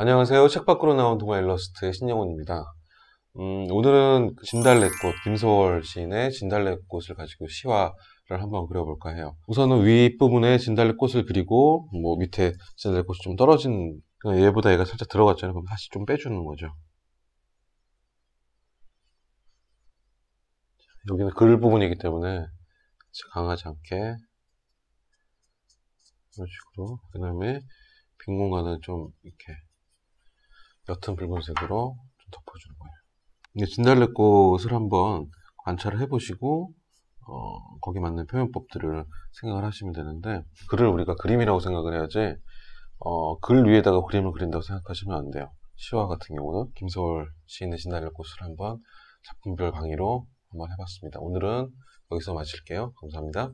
안녕하세요. 책 밖으로 나온 동화 일러스트의 신영훈입니다. 음, 오늘은 그 진달래꽃, 김소월 시인의 진달래꽃을 가지고 시화를 한번 그려볼까 해요. 우선은 윗부분에 진달래꽃을 그리고 뭐 밑에 진달래꽃이 좀 떨어진 얘보다 그 얘가 살짝 들어갔잖아요. 그럼 다시 좀 빼주는 거죠. 여기는 그을 부분이기 때문에 강하지 않게 이런 식으로 그 다음에 빈 공간은 좀 이렇게 옅은 붉은색으로 좀 덮어주는 거예요. 진달래꽃을 한번 관찰을 해보시고 어, 거기 맞는 표현법들을 생각을 하시면 되는데 글을 우리가 그림이라고 생각을 해야지 어, 글 위에다가 그림을 그린다고 생각하시면 안 돼요. 시와 같은 경우는 김서울 시인의 진달래꽃을 한번 작품별 강의로 한번 해봤습니다. 오늘은 여기서 마칠게요. 감사합니다.